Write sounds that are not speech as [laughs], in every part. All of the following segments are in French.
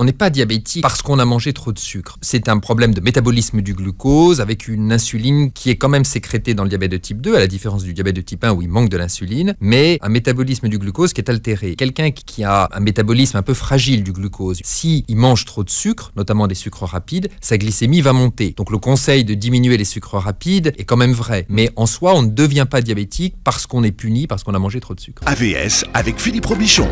On n'est pas diabétique parce qu'on a mangé trop de sucre. C'est un problème de métabolisme du glucose avec une insuline qui est quand même sécrétée dans le diabète de type 2, à la différence du diabète de type 1 où il manque de l'insuline, mais un métabolisme du glucose qui est altéré. Quelqu'un qui a un métabolisme un peu fragile du glucose, s'il il mange trop de sucre, notamment des sucres rapides, sa glycémie va monter. Donc le conseil de diminuer les sucres rapides est quand même vrai. Mais en soi, on ne devient pas diabétique parce qu'on est puni, parce qu'on a mangé trop de sucre. AVS avec Philippe Robichon.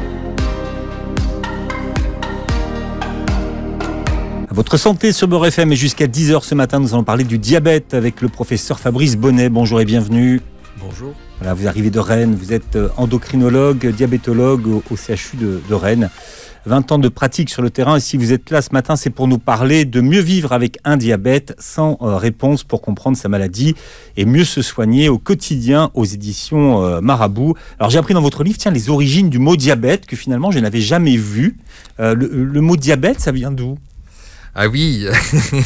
Votre santé sur Beurre FM et jusqu'à 10h ce matin, nous allons parler du diabète avec le professeur Fabrice Bonnet. Bonjour et bienvenue. Bonjour. Voilà, vous arrivez de Rennes, vous êtes euh, endocrinologue, diabétologue au, CHU de, Rennes. 20 ans de pratique sur le terrain et si vous êtes là ce matin, c'est pour nous parler de mieux vivre avec un diabète sans euh, réponse pour comprendre sa maladie et mieux se soigner au quotidien aux éditions euh, Marabout. Alors j'ai appris dans votre livre, tiens, les origines du mot diabète que finalement je n'avais jamais vu. le, mot diabète, ça vient d'où ah oui,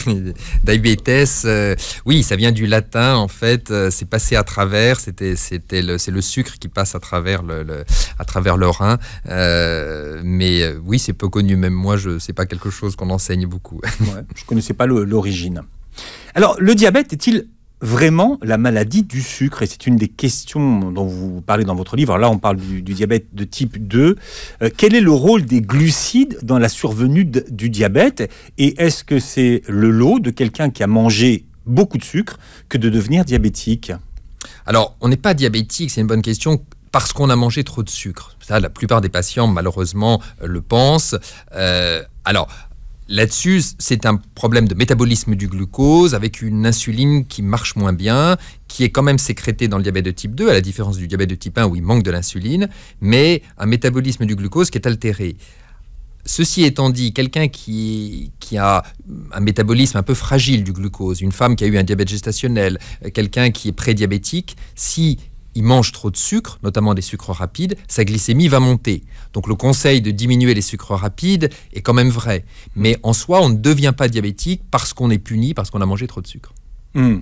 [laughs] diabetes, euh, oui, ça vient du latin en fait, euh, c'est passé à travers, c'était, le, c'est le sucre qui passe à travers le, à travers le rein. Euh, mais oui, c'est peu connu, même moi, je sais pas quelque chose qu'on enseigne beaucoup. Je [laughs] je connaissais pas l'origine. Alors, le diabète est-il vraiment la maladie du sucre Et c'est une des questions dont vous parlez dans votre livre. Là, on parle du, diabète de type 2. Euh, quel est le rôle des glucides dans la survenue du diabète Et est-ce que c'est le lot de quelqu'un qui a mangé beaucoup de sucre que de devenir diabétique Alors, on n'est pas diabétique, c'est une bonne question parce qu'on a mangé trop de sucre. Ça, la plupart des patients, malheureusement, le pensent. Euh, alors, Là-dessus, c'est un problème de métabolisme du glucose avec une insuline qui marche moins bien, qui est quand même sécrétée dans le diabète de type 2, à la différence du diabète de type 1 où il manque de l'insuline, mais un métabolisme du glucose qui est altéré. Ceci étant dit, quelqu'un qui, a un métabolisme un peu fragile du glucose, une femme qui a eu un diabète gestationnel, euh, quelqu'un qui est prédiabétique, si il mange trop de sucre, notamment des sucres rapides, sa glycémie va monter. Donc le conseil de diminuer les sucres rapides est quand même vrai. Mais en soi, on ne devient pas diabétique parce qu'on est puni, parce qu'on a mangé trop de sucre. Hmm.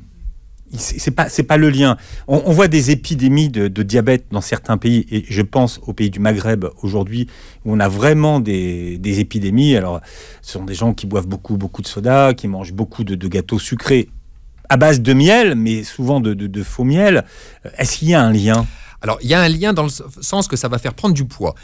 C'est pas, le lien. On, voit des épidémies de, diabète dans certains pays, et je pense au pays du Maghreb aujourd'hui, où on a vraiment des, épidémies. Alors, ce sont des gens qui boivent beaucoup, beaucoup de soda, qui mangent beaucoup de gâteaux sucrés, à base de miel, mais souvent de, faux miel. Euh, est-ce qu'il y a un lien alors, il y a un lien dans le sens que ça va faire prendre du poids.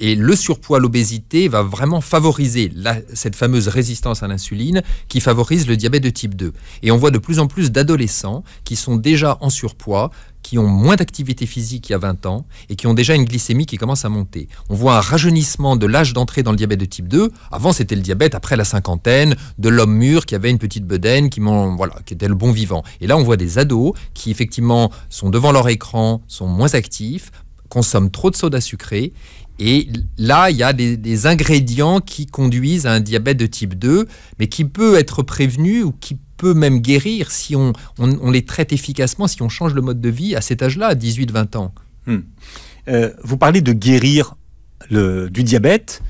Et, le surpoids, l'obésité va vraiment favoriser cette fameuse résistance à l'insuline qui favorise le diabète de type 2. Et on voit de plus en plus d'adolescents qui sont déjà en surpoids qui ont moins d'activité physique il y a 20 ans et qui ont déjà une glycémie qui commence à monter. On voit un rajeunissement de l'âge d'entrée dans le diabète de type 2. Avant, c'était le diabète après la cinquantaine, de l'homme mûr qui avait une petite bedaine, qui, voilà, qui était le bon vivant. Et là, on voit des ados qui, effectivement, sont devant leur écran, sont moins actifs, consomment trop de soda sucré et là, il y a des, ingrédients qui conduisent à un diabète de type 2, mais qui peut être prévenu ou qui peut même guérir si on, on, les traite efficacement, si on change le mode de vie à cet âge-là, à 18-20 ans. Hmm. Euh, vous parlez de guérir le, du diabète.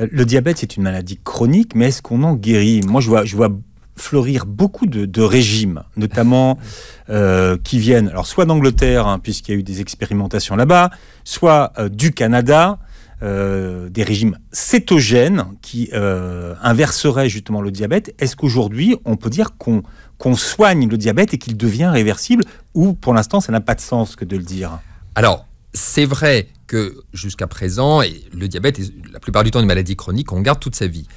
Euh, le diabète, c'est une maladie chronique, mais est-ce qu'on en guérit Moi, je vois, je vois fleurir beaucoup de, régimes, notamment [laughs] euh, qui viennent alors soit d'Angleterre, hein, puisqu'il y a eu des expérimentations là-bas, soit du Canada. Euh, des régimes cétogènes qui euh, inverseraient justement le diabète. Est-ce qu'aujourd'hui, on peut dire qu'on soigne le diabète et qu'il devient réversible Ou pour l'instant, ça n'a pas de sens que de le dire Alors, c'est vrai que jusqu'à présent, et le diabète est la plupart du temps une maladie chronique, on garde toute sa vie.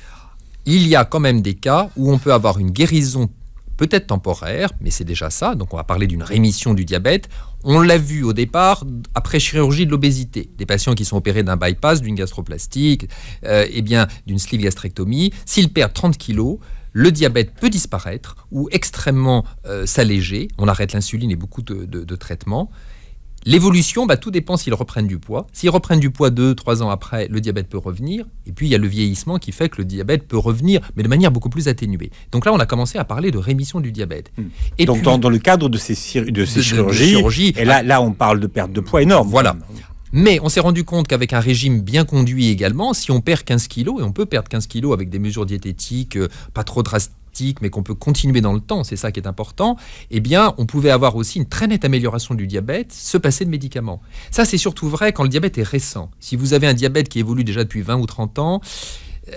Il y a quand même des cas où on peut avoir une guérison peut-être temporaire, mais c'est déjà ça. Donc on va parler d'une rémission du diabète. On l'a vu au départ après chirurgie de l'obésité, des patients qui sont opérés d'un bypass, d'une gastroplastique, euh, eh bien d'une sleeve gastrectomie. S'ils perdent 30 kilos, le diabète peut disparaître ou extrêmement euh, s'alléger. On arrête l'insuline et beaucoup de traitements. L'évolution, bah, tout dépend s'ils reprennent du poids. S'ils reprennent du poids 2, trois ans après, le diabète peut revenir. Et puis, il y a le vieillissement qui fait que le diabète peut revenir, mais de manière beaucoup plus atténuée. Donc là, on a commencé à parler de rémission du diabète. Hmm. Et Donc, dans, le cadre de ces, de ces chirurgies, et là, là, on parle de perte de poids énorme. Voilà. Mais on s'est rendu compte qu'avec un régime bien conduit également, si on perd 15 kilos, et on peut perdre 15 kilos avec des mesures diététiques euh, pas trop drastiques, mais qu'on peut continuer dans le temps, c'est ça qui est important, eh bien, on pouvait avoir aussi une très nette amélioration du diabète, se passer de médicaments. Ça, c'est surtout vrai quand le diabète est récent. Si vous avez un diabète qui évolue déjà depuis 20 ou 30 ans,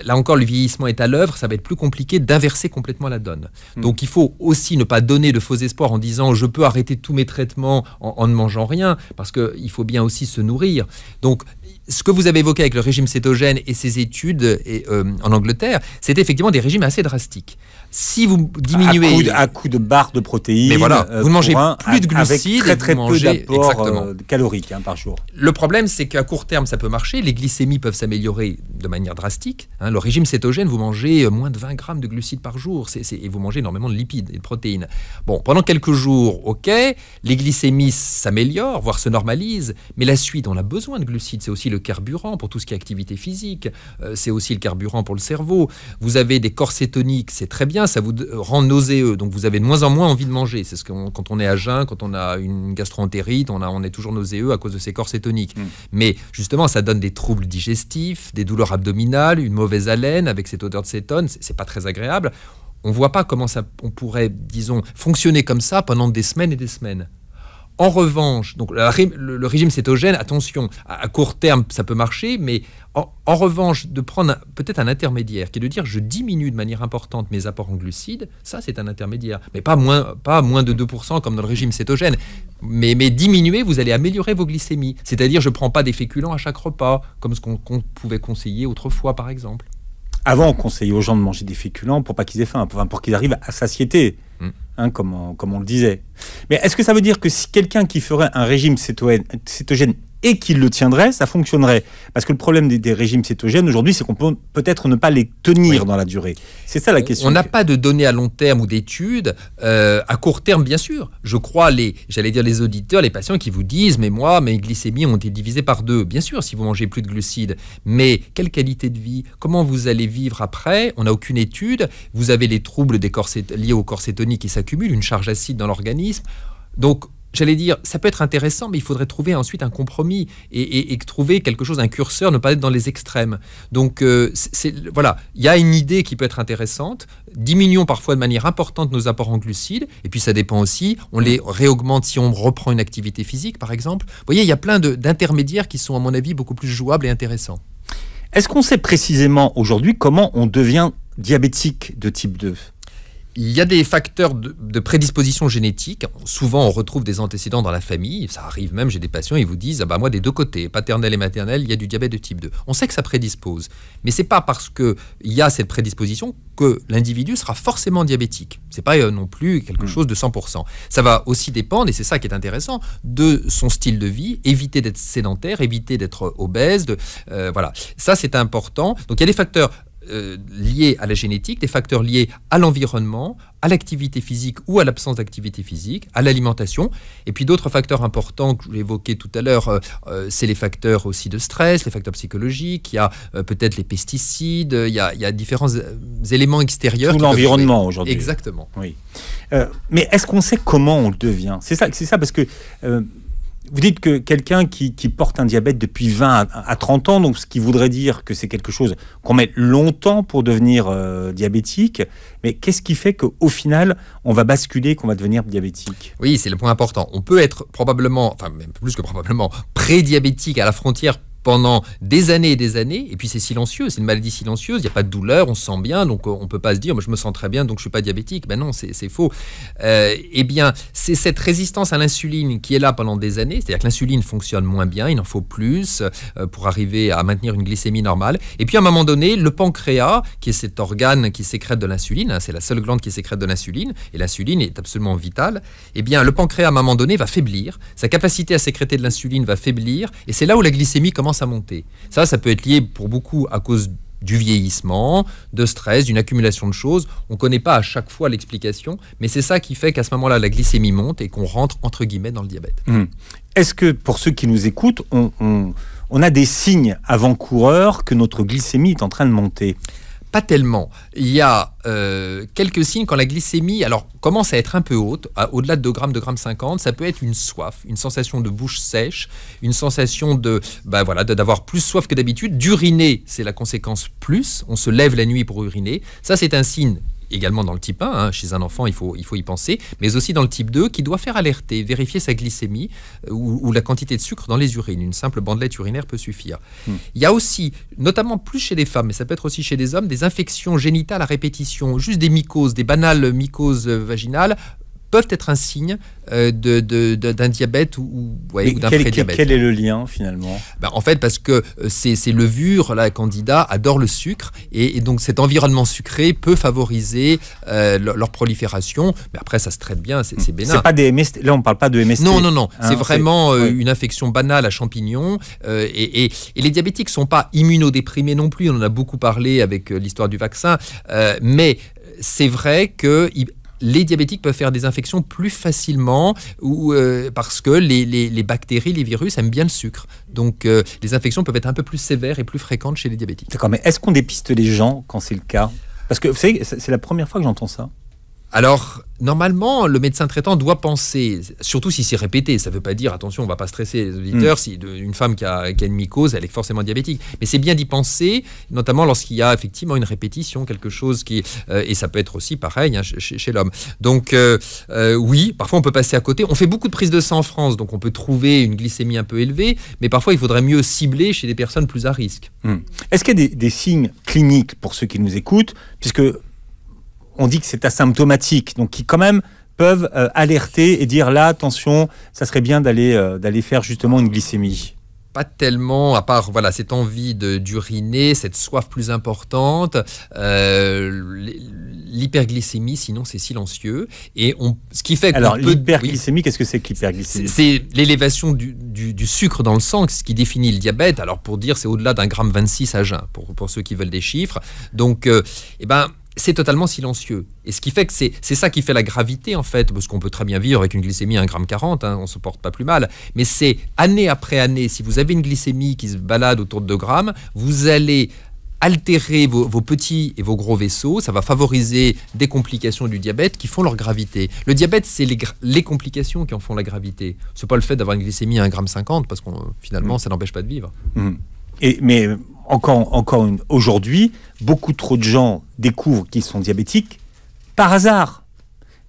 là encore, le vieillissement est à l'œuvre, ça va être plus compliqué d'inverser complètement la donne. Hmm. Donc il faut aussi ne pas donner de faux espoirs en disant je peux arrêter tous mes traitements en, ne mangeant rien, parce qu'il faut bien aussi se nourrir. Donc ce que vous avez évoqué avec le régime cétogène et ses études euh, en Angleterre, c'est effectivement des régimes assez drastiques. Si vous diminuez à coup de, à de barre de protéines, Mais voilà, euh, vous ne mangez plus de glucides, avec très, très peu d'apport euh, calorique hein, par jour. Le problème, c'est qu'à court terme, ça peut marcher. Les glycémies peuvent s'améliorer de manière drastique. Hein. le régime cétogène, vous mangez euh, moins de 20 grammes de glucides par jour, et vous mangez énormément de lipides et de protéines. Bon, pendant quelques jours, ok, les glycémies s'améliorent, voire se normalisent. Mais la suite, on a besoin de glucides. C'est aussi le carburant pour tout ce qui est activité physique. c'est aussi le carburant pour le cerveau. Vous avez des corps cétoniques, c'est très bien ça vous rend nauséeux. Donc vous avez de moins en moins envie de manger. C'est ce que quand on est à jeun, quand on a une gastroentérite, on, on est toujours nauséeux à cause de ces corps cétoniques. Mm. Mais justement, ça donne des troubles digestifs, des douleurs abdominales, une mauvaise haleine avec cette odeur de cétone. C'est pas très agréable. On voit pas comment ça, on pourrait, disons, fonctionner comme ça pendant des semaines et des semaines. En revanche, donc le, régime cétogène, attention, à, court terme, ça peut marcher, mais en, revanche, de prendre peut-être un intermédiaire, qui est de dire je diminue de manière importante mes apports en glucides, ça c'est un intermédiaire, mais pas moins, pas moins de 2% comme dans le régime cétogène. Mais, mais diminuer, vous allez améliorer vos glycémies. C'est-à-dire, je ne prends pas des féculents à chaque repas, comme ce qu'on pouvait conseiller autrefois, par exemple. Avant, on conseillait aux gens de manger des féculents pour pas qu'ils aient faim, pour, qu'ils arrivent à satiété. Mmh. Hein, comme, comme on le disait. Mais est-ce que ça veut dire que si quelqu'un qui ferait un régime cétogène et qu'il le tiendrait, ça fonctionnerait. Parce que le problème des, régimes cétogènes aujourd'hui, c'est qu'on peut peut-être ne pas les tenir dans la durée. C'est ça la question. On n'a pas de données à long terme ou d'études. Euh, à court terme, bien sûr. Je crois les, j'allais dire les auditeurs, les patients qui vous disent, mais moi, mes glycémies ont été divisées par deux. Bien sûr, si vous mangez plus de glucides, mais quelle qualité de vie Comment vous allez vivre après On n'a aucune étude. Vous avez les troubles des liés aux corps qui s'accumulent, une charge acide dans l'organisme. Donc j'allais dire, ça peut être intéressant, mais il faudrait trouver ensuite un compromis et, trouver quelque chose, un curseur, ne pas être dans les extrêmes. Donc, euh, voilà, il y a une idée qui peut être intéressante. Diminuons parfois de manière importante nos apports en glucides, et puis ça dépend aussi, on les réaugmente si on reprend une activité physique, par exemple. Vous voyez, il y a plein d'intermédiaires qui sont, à mon avis, beaucoup plus jouables et intéressants. Est-ce qu'on sait précisément aujourd'hui comment on devient diabétique de type 2 il y a des facteurs de, prédisposition génétique. Souvent, on retrouve des antécédents dans la famille. Ça arrive même, j'ai des patients, ils vous disent ah bah, Moi, des deux côtés, paternel et maternel, il y a du diabète de type 2. On sait que ça prédispose. Mais c'est pas parce qu'il y a cette prédisposition que l'individu sera forcément diabétique. C'est pas euh, non plus quelque mm. chose de 100%. Ça va aussi dépendre, et c'est ça qui est intéressant, de son style de vie, éviter d'être sédentaire, éviter d'être obèse. Euh, voilà. Ça, c'est important. Donc, il y a des facteurs euh, liés à la génétique, des facteurs liés à l'environnement, à l'activité physique ou à l'absence d'activité physique, à l'alimentation. Et puis d'autres facteurs importants que je tout à l'heure, euh, euh, c'est les facteurs aussi de stress, les facteurs psychologiques, il y a peut-être les pesticides, il y, a, différents éléments extérieurs. Tout l'environnement aujourd'hui. Exactement. Oui. mais est-ce qu'on sait comment on devient C'est ça, ça parce que vous dites que quelqu'un qui, porte un diabète depuis 20 à 30 ans, donc ce qui voudrait dire que c'est quelque chose qu'on met longtemps pour devenir euh, diabétique, mais qu'est-ce qui fait qu'au final, on va basculer, qu'on va devenir diabétique Oui, c'est le point important. On peut être probablement, enfin même plus que probablement, pré-diabétique à la frontière pendant des années et des années, et puis c'est silencieux, c'est une maladie silencieuse, il n'y a pas de douleur, on se sent bien, donc euh, on ne peut pas se dire, moi je me sens très bien, donc je ne suis pas diabétique. Ben non, c'est faux. Euh, eh bien, c'est cette résistance à l'insuline qui est là pendant des années, c'est-à-dire que l'insuline fonctionne moins bien, il en faut plus euh, pour arriver à maintenir une glycémie normale. Et puis à un moment donné, le pancréas, qui est cet organe qui sécrète de l'insuline, hein, c'est la seule glande qui sécrète de l'insuline, et l'insuline est absolument vitale, eh bien le pancréas à un moment donné va faiblir, sa capacité à sécréter de l'insuline va faiblir, et c'est là où la glycémie commence à monter. Ça, ça peut être lié pour beaucoup à cause du vieillissement, de stress, d'une accumulation de choses. On ne connaît pas à chaque fois l'explication, mais c'est ça qui fait qu'à ce moment-là, la glycémie monte et qu'on rentre, entre guillemets, dans le diabète. Hum. Est-ce que, pour ceux qui nous écoutent, on, on a des signes avant-coureurs que notre glycémie est en train de monter pas tellement. Il y a euh, quelques signes quand la glycémie alors, commence à être un peu haute, au-delà de 2 grammes, de grammes 50, ça peut être une soif, une sensation de bouche sèche, une sensation de bah voilà d'avoir plus soif que d'habitude. D'uriner, c'est la conséquence plus. On se lève la nuit pour uriner. Ça, c'est un signe également dans le type 1, hein. chez un enfant, il faut, il faut y penser, mais aussi dans le type 2, qui doit faire alerter, vérifier sa glycémie euh, ou, la quantité de sucre dans les urines. Une simple bandelette urinaire peut suffire. Hmm. Il y a aussi, notamment plus chez les femmes, mais ça peut être aussi chez les hommes, des infections génitales à répétition, juste des mycoses, des banales mycoses vaginales, peuvent être un signe euh, de d'un diabète ou, ou, ou d'un prédiabète. Quel est le lien finalement ben, En fait, parce que euh, ces, levures, là, Candida, adorent le sucre et, donc cet environnement sucré peut favoriser euh, leur, prolifération. Mais après, ça se traite bien, c'est bénin. Pas des MST, là, on ne parle pas de MST. Non, non, non. Hein, c'est vraiment une infection banale à champignons. Et, et, les diabétiques ne sont pas immunodéprimés non plus. On en a beaucoup parlé avec l'histoire du vaccin. mais c'est vrai que les diabétiques peuvent faire des infections plus facilement ou euh, parce que les, bactéries, les virus aiment bien le sucre. Donc euh, les infections peuvent être un peu plus sévères et plus fréquentes chez les diabétiques. D'accord, mais est-ce qu'on dépiste les gens quand c'est le cas Parce que vous savez, c'est la première fois que j'entends ça. Alors, normalement, le médecin traitant doit penser, surtout si c'est répété, ça ne veut pas dire, attention, on ne va pas stresser les auditeurs, mm. si une femme qui a, une mycose, elle est forcément diabétique. Mais c'est bien d'y penser, notamment lorsqu'il y a effectivement une répétition, quelque chose qui... Euh, et ça peut être aussi pareil hein, chez, l'homme. Donc euh, euh, oui, parfois on peut passer à côté. On fait beaucoup de prises de sang en France, donc on peut trouver une glycémie un peu élevée, mais parfois il faudrait mieux cibler chez des personnes plus à risque. Mm. Est-ce qu'il y a des, des signes cliniques pour ceux qui nous écoutent Puisque on dit que c'est asymptomatique, donc qui quand même peuvent euh, alerter et dire là, attention, ça serait bien euh, d'aller faire justement une glycémie pas tellement, à part voilà cette envie d'uriner, cette soif plus importante, euh, l'hyperglycémie, sinon c'est silencieux. Et on, ce qui fait alors l'hyperglycémie, qu'est-ce que c'est que l'hyperglycémie C'est l'élévation du, du, sucre dans le sang, ce qui définit le diabète. Alors pour dire, c'est au-delà d'un gramme 26 à jeun, pour, ceux qui veulent des chiffres. Donc, et eh ben c'est totalement silencieux. Et ce qui fait que c'est, ça qui fait la gravité, en fait, parce qu'on peut très bien vivre avec une glycémie à 1,40 g, on on se porte pas plus mal. Mais c'est année après année, si vous avez une glycémie qui se balade autour de 2 grammes, vous allez altérer vos, petits et vos gros vaisseaux, ça va favoriser des complications du diabète qui font leur gravité. Le diabète, c'est les, complications qui en font la gravité. C'est pas le fait d'avoir une glycémie à 1,50 g, parce que finalement, mm. ça n'empêche pas de vivre. Mm. Et, mais encore, encore aujourd'hui, beaucoup trop de gens découvrent qu'ils sont diabétiques par hasard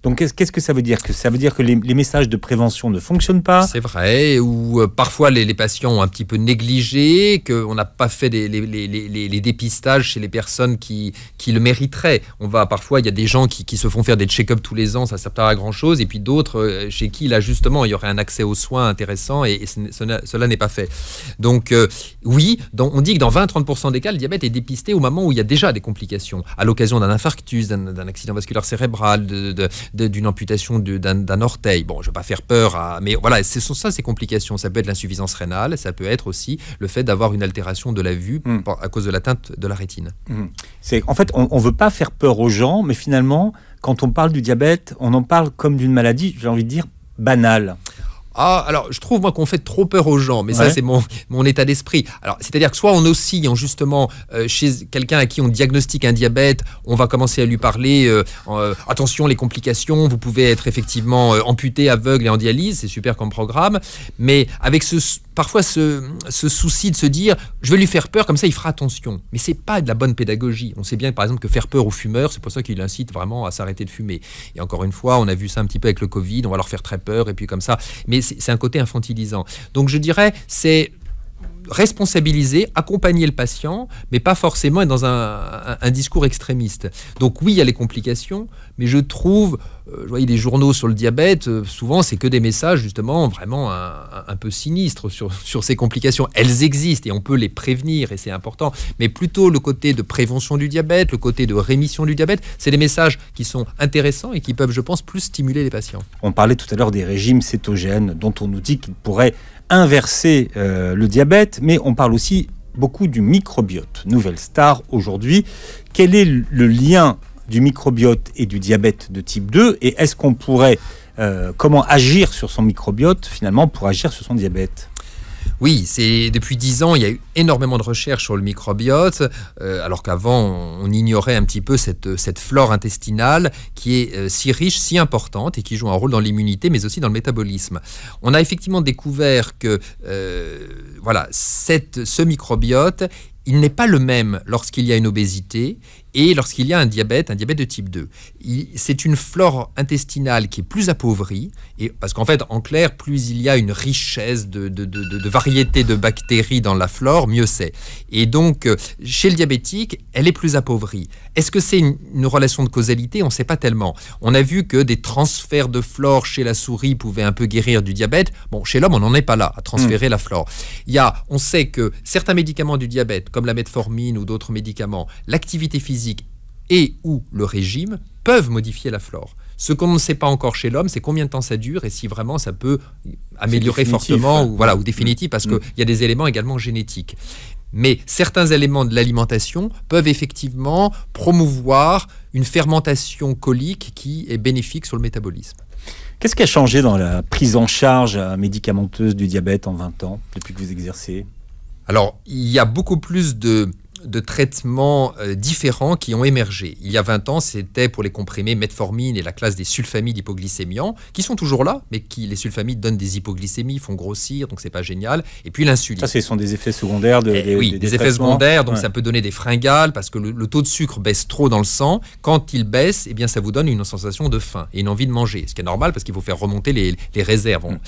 donc qu'est-ce que ça veut dire que Ça veut dire que les, messages de prévention ne fonctionnent pas C'est vrai, ou euh, parfois les, patients ont un petit peu négligé, qu'on n'a pas fait les, les, dépistages chez les personnes qui, qui le mériteraient. On va parfois, il y a des gens qui, se font faire des check-up tous les ans, ça ne sert pas à grand-chose, et puis d'autres euh, chez qui, là justement, il y aurait un accès aux soins intéressant, et, cela n'est pas fait. Donc euh, oui, on dit que dans 20-30% des cas, le diabète est dépisté au moment où il y a déjà des complications, à l'occasion d'un infarctus, d'un accident vasculaire cérébral, de d'une amputation d'un orteil. Bon, je ne vais pas faire peur, à, mais voilà, ce sont ça ces complications. Ça peut être l'insuffisance rénale, ça peut être aussi le fait d'avoir une altération de la vue hmm. à cause de l'atteinte de la rétine. Hmm. C'est En fait, on ne veut pas faire peur aux gens, mais finalement, quand on parle du diabète, on en parle comme d'une maladie, j'ai envie de dire, banale. Ah, alors je trouve moi qu'on fait trop peur aux gens, mais ça c'est mon, état d'esprit. Alors c'est-à-dire que soit on oscille en justement euh, chez quelqu'un à qui on diagnostique un diabète, on va commencer à lui parler euh, euh, attention les complications, vous pouvez être effectivement amputé, aveugle et en dialyse, c'est super comme programme, mais avec ce parfois ce, ce, souci de se dire je vais lui faire peur comme ça il fera attention mais c'est pas de la bonne pédagogie on sait bien par exemple que faire peur aux fumeurs c'est pour ça qu'il incite vraiment à s'arrêter de fumer et encore une fois on a vu ça un petit peu avec le covid on va leur faire très peur et puis comme ça mais c'est un côté infantilisant. Donc je dirais, c'est responsabiliser, accompagner le patient, mais pas forcément être dans un, discours extrémiste. Donc oui, il y a les complications, mais je trouve, euh, je voyais des journaux sur le diabète, euh, souvent c'est que des messages justement vraiment un, peu sinistres sur, sur, ces complications. Elles existent et on peut les prévenir et c'est important, mais plutôt le côté de prévention du diabète, le côté de rémission du diabète, c'est des messages qui sont intéressants et qui peuvent, je pense, plus stimuler les patients. On parlait tout à l'heure des régimes cétogènes dont on nous dit qu'ils pourraient inverser euh, le diabète, mais on parle aussi beaucoup du microbiote. Nouvelle star aujourd'hui. Quel est le lien du microbiote et du diabète de type 2 Et est-ce qu'on pourrait, euh, comment agir sur son microbiote finalement pour agir sur son diabète oui, c'est depuis dix ans, il y a eu énormément de recherches sur le microbiote, euh, alors qu'avant on ignorait un petit peu cette, euh, flore intestinale qui est euh, si riche, si importante et qui joue un rôle dans l'immunité, mais aussi dans le métabolisme. On a effectivement découvert que voilà, cette, ce microbiote, il n'est pas le même lorsqu'il y a une obésité, et lorsqu'il y a un diabète, un diabète de type 2. C'est une flore intestinale qui est plus appauvrie, et, parce qu'en fait, en clair, plus il y a une richesse de, de variétés de bactéries dans la flore, mieux c'est. Et donc, euh, chez le diabétique, elle est plus appauvrie. Est-ce que c'est une, relation de causalité On ne sait pas tellement. On a vu que des transferts de flore chez la souris pouvaient un peu guérir du diabète. Bon, chez l'homme, on n'en est pas là à transférer mm. la flore. Il y on sait que certains médicaments du diabète, comme la metformine ou d'autres médicaments, l'activité physique et ou le régime peuvent modifier la flore. Ce qu'on ne sait pas encore chez l'homme, c'est combien de temps ça dure et si vraiment ça peut améliorer fortement ou voilà ou définitif mm. parce mm. qu'il y a des éléments également génétiques. Mais certains éléments de l'alimentation peuvent effectivement promouvoir une fermentation colique qui est bénéfique sur le métabolisme. Qu'est-ce qui a changé dans la prise en charge médicamenteuse du diabète en 20 ans, depuis que vous exercez Alors, il y a beaucoup plus de de traitements euh, différents qui ont émergé. Il y a 20 ans, c'était pour les comprimés metformine et la classe des sulfamides hypoglycémiants, qui sont toujours là, mais qui les sulfamides donnent des hypoglycémies, font grossir, donc c'est pas génial. Et puis l'insuline. Ça, ce sont des effets secondaires eh des, oui, des, effets secondaires. Donc ça peut donner des fringales parce que le, taux de sucre baisse trop dans le sang. Quand il baisse, eh bien ça vous donne une sensation de faim et une envie de manger, ce qui est normal parce qu'il faut faire remonter les, réserves. Hmm.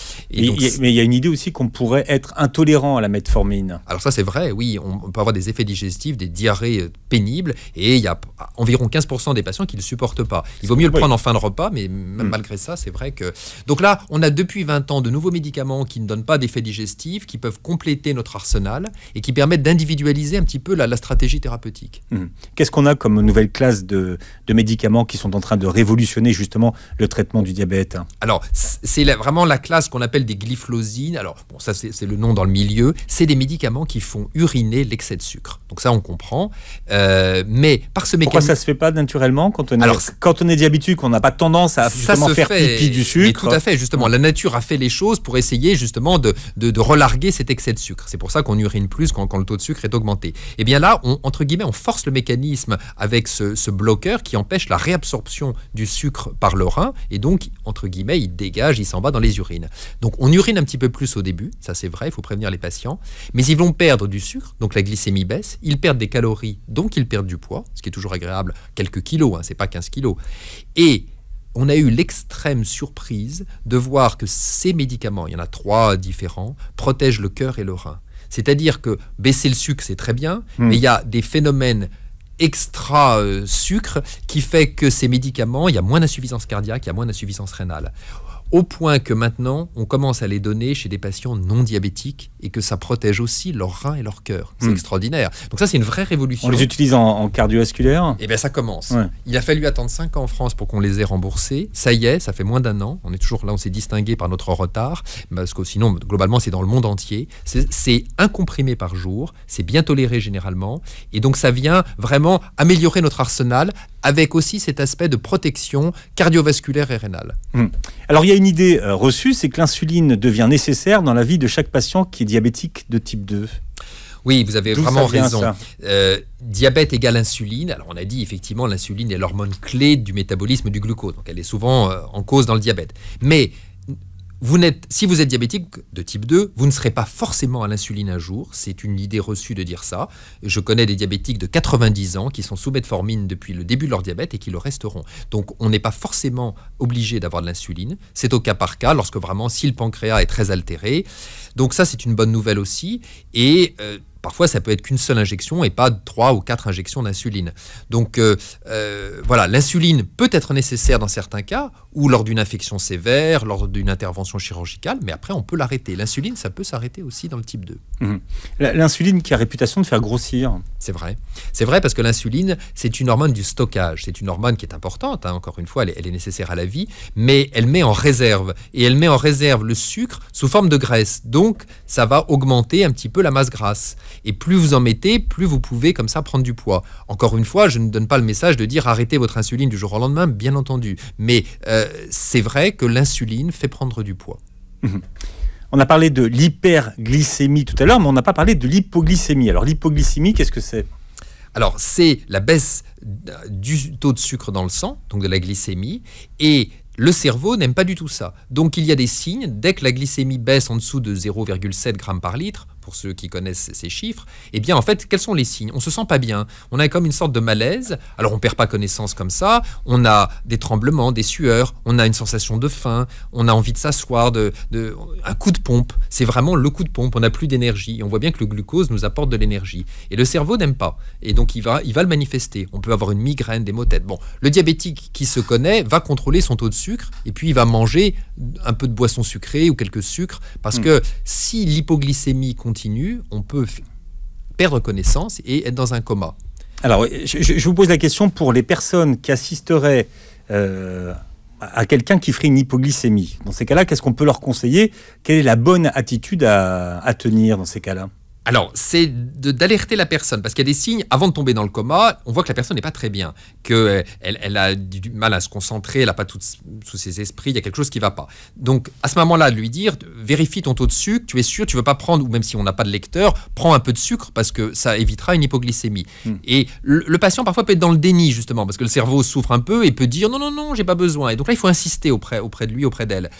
mais il y a une idée aussi qu'on pourrait être intolérant à la metformine. Alors ça, c'est vrai. Oui, on peut avoir des effets digestifs des diarrhées euh, pénibles, et il y a ah, environ 15% des patients qui ne le supportent pas. Il vaut mieux le prendre en fin de repas, mais hmm. malgré ça, c'est vrai que... Donc là, on a depuis 20 ans de nouveaux médicaments qui ne donnent pas d'effet digestif, qui peuvent compléter notre arsenal, et qui permettent d'individualiser un petit peu la, stratégie thérapeutique. Hmm. Qu'est-ce qu'on a comme nouvelle classe de, médicaments qui sont en train de révolutionner justement le traitement du diabète Alors, c'est vraiment la classe qu'on appelle des glyphlosines. Alors, bon, ça c'est le nom dans le milieu. C'est des médicaments qui font uriner l'excès de sucre. Donc ça, on comprend. Euh, mais par ce mécanisme. Pourquoi ça se fait pas naturellement quand on est, Alors, quand on est diabétique, on n'a pas tendance à justement faire pipi du sucre. tout à fait, justement. La nature a fait les choses pour essayer justement de, de, relarguer cet excès de sucre. C'est pour ça qu'on urine plus quand, quand, le taux de sucre est augmenté. Et eh bien là, on, entre guillemets, on force le mécanisme avec ce, bloqueur qui empêche la réabsorption du sucre par le rein. Et donc, entre guillemets, il dégage, il s'en va dans les urines. Donc, on urine un petit peu plus au début. Ça, c'est vrai, il faut prévenir les patients. Mais ils vont perdre du sucre, donc la glycémie baisse. Ils des calories, donc ils perdent du poids, ce qui est toujours agréable, quelques kilos, hein, c'est pas 15 kilos. Et on a eu l'extrême surprise de voir que ces médicaments, il y en a trois différents, protègent le cœur et le rein. C'est-à-dire que baisser le sucre, c'est très bien, hmm. mais il y a des phénomènes extra euh, sucre qui fait que ces médicaments, il y a moins d'insuffisance cardiaque, il y a moins d'insuffisance rénale au point que maintenant, on commence à les donner chez des patients non diabétiques et que ça protège aussi leurs reins et leur cœur. C'est hmm. extraordinaire. Donc ça, c'est une vraie révolution. On les utilise en, cardiovasculaire Eh bien, ça commence. Il a fallu attendre 5 ans en France pour qu'on les ait remboursés. Ça y est, ça fait moins d'un an. On est toujours là, on s'est distingué par notre retard, parce que sinon, globalement, c'est dans le monde entier. C'est un comprimé par jour, c'est bien toléré généralement, et donc ça vient vraiment améliorer notre arsenal, avec aussi cet aspect de protection cardiovasculaire et rénale. Hum. Alors il y a une idée euh, reçue, c'est que l'insuline devient nécessaire dans la vie de chaque patient qui est diabétique de type 2. Oui, vous avez vraiment raison. Euh, diabète égale insuline. Alors on a dit effectivement l'insuline est l'hormone clé du métabolisme du glucose, donc elle est souvent euh, en cause dans le diabète. Mais si vous êtes diabétique de type 2, vous ne serez pas forcément à l'insuline un jour. C'est une idée reçue de dire ça. Je connais des diabétiques de 90 ans qui sont sous metformine depuis le début de leur diabète et qui le resteront. Donc on n'est pas forcément obligé d'avoir de l'insuline. C'est au cas par cas, lorsque vraiment, si le pancréas est très altéré. Donc ça, c'est une bonne nouvelle aussi. Et. Euh, parfois, ça peut être qu'une seule injection et pas trois ou quatre injections d'insuline. Donc euh, euh, voilà, l'insuline peut être nécessaire dans certains cas, ou lors d'une infection sévère, lors d'une intervention chirurgicale, mais après, on peut l'arrêter. L'insuline, ça peut s'arrêter aussi dans le type 2. Mmh. L'insuline qui a réputation de faire grossir. C'est vrai. C'est vrai parce que l'insuline, c'est une hormone du stockage. C'est une hormone qui est importante, hein. encore une fois, elle est nécessaire à la vie, mais elle met en réserve. Et elle met en réserve le sucre sous forme de graisse. Donc, ça va augmenter un petit peu la masse grasse. Et plus vous en mettez, plus vous pouvez comme ça prendre du poids. Encore une fois, je ne donne pas le message de dire arrêtez votre insuline du jour au lendemain, bien entendu. Mais euh, c'est vrai que l'insuline fait prendre du poids. Mhm. On a parlé de l'hyperglycémie tout à l'heure, mais on n'a pas parlé de l'hypoglycémie. Alors l'hypoglycémie, qu'est-ce que c'est alors, c'est la baisse du taux de sucre dans le sang, donc de la glycémie, et le cerveau n'aime pas du tout ça. Donc il y a des signes, dès que la glycémie baisse en dessous de 0,7 g par litre, pour ceux qui connaissent ces chiffres, eh bien en fait, quels sont les signes On se sent pas bien, on a comme une sorte de malaise, alors on perd pas connaissance comme ça, on a des tremblements, des sueurs, on a une sensation de faim, on a envie de s'asseoir, de, de, un coup de pompe, c'est vraiment le coup de pompe, on n'a plus d'énergie, on voit bien que le glucose nous apporte de l'énergie, et le cerveau n'aime pas, et donc il va, il va le manifester, on peut avoir une migraine, des maux de tête, bon, le diabétique qui se connaît va contrôler son taux de sucre, et puis il va manger un peu de boisson sucrée ou quelques sucres, parce hmm. que si l'hypoglycémie continue, on peut perdre connaissance et être dans un coma. Alors, euh, je, vous pose la question pour les personnes qui assisteraient euh, à quelqu'un qui ferait une hypoglycémie. Dans ces cas-là, qu'est-ce qu'on peut leur conseiller Quelle est la bonne attitude à tenir dans ces cas-là alors, c'est d'alerter la personne, parce qu'il y a des signes, avant de tomber dans le coma, on voit que la personne n'est pas très bien, qu'elle euh, elle a du mal à se concentrer, elle n'a pas tout sous ses esprits, il y a quelque chose qui ne va pas. Donc, à ce moment-là, lui dire, vérifie ton taux de sucre, tu es sûr, tu veux pas prendre, ou même si on n'a pas de lecteur, prends un peu de sucre, parce que ça évitera une hypoglycémie. Hmm. Et le, patient, parfois, peut être dans le déni, justement, parce que le cerveau souffre un peu et peut dire, non, non, non, j'ai pas besoin. Et donc là, il faut insister auprès, auprès de lui, auprès d'elle.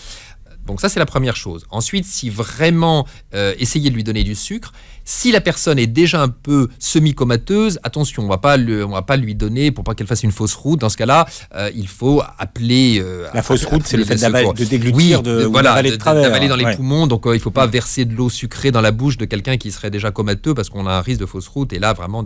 Donc ça, c'est la première chose. Ensuite, si vraiment euh, essayer de lui donner du sucre, si la personne est déjà un peu semi-comateuse, attention, on va pas on va pas lui donner pour pas qu'elle fasse une fausse route. Dans ce cas-là, euh, il faut appeler. Euh, la fausse route, c'est le fait de déglutir, de, voilà, de, dans les poumons. Donc, euh, il faut pas mm. verser de l'eau sucrée dans la bouche de quelqu'un qui serait déjà comateux parce qu'on a un risque de fausse route. Et là, vraiment,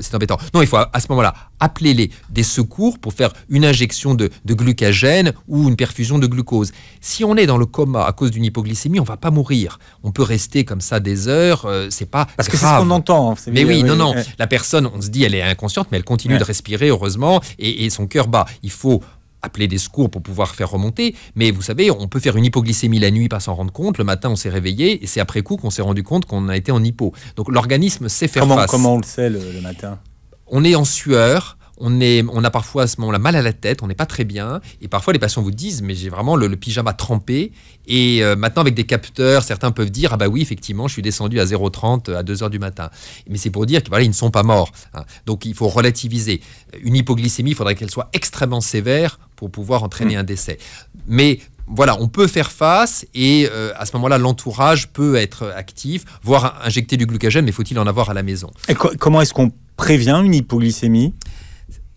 c'est embêtant. Non, il faut à ce moment-là appeler les, des secours pour faire une injection de, glucagène ou une perfusion de glucose. Si on est dans le coma à cause d'une hypoglycémie, on va pas mourir. On peut rester comme ça des heures c'est pas parce que c'est ce qu'on entend. Hein, mais oui, non, non. La personne, on se dit, elle est inconsciente, mais elle continue de respirer heureusement et, son cœur bat. Il faut appeler des secours pour pouvoir faire remonter. Mais vous savez, on peut faire une hypoglycémie la nuit, pas s'en rendre compte. Le matin, on s'est réveillé et c'est après coup qu'on s'est rendu compte qu'on a été en hypo. Donc l'organisme sait faire comment, face. Comment on le sait le matin On est en sueur on, a parfois à ce moment-là mal à la tête, on n'est pas très bien. Et parfois, les patients vous disent, mais j'ai vraiment le, pyjama trempé. Et euh, maintenant, avec des capteurs, certains peuvent dire, ah bah oui, effectivement, je suis descendu à 0,30 euh, à 2 heures du matin. Mais c'est pour dire qu'ils ne sont pas morts. Hein. Donc, il faut relativiser. Une hypoglycémie, il faudrait qu'elle soit extrêmement sévère pour pouvoir entraîner mmh. un décès. Mais voilà, on peut faire face et euh, à ce moment-là, l'entourage peut être actif, voire injecter du glucagène, mais faut-il en avoir à la maison et Comment est-ce qu'on prévient une hypoglycémie